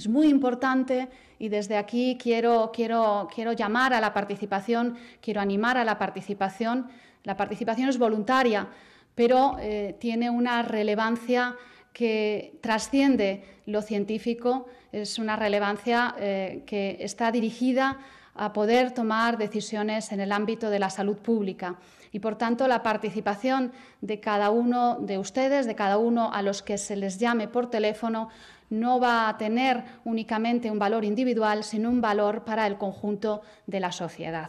Es muy importante y desde aquí quiero, quiero, quiero llamar a la participación, quiero animar a la participación. La participación es voluntaria, pero eh, tiene una relevancia que trasciende lo científico, es una relevancia eh, que está dirigida a poder tomar decisiones en el ámbito de la salud pública. Y por tanto, la participación de cada uno de ustedes, de cada uno a los que se les llame por teléfono, no va a tener únicamente un valor individual, sino un valor para el conjunto de la sociedad.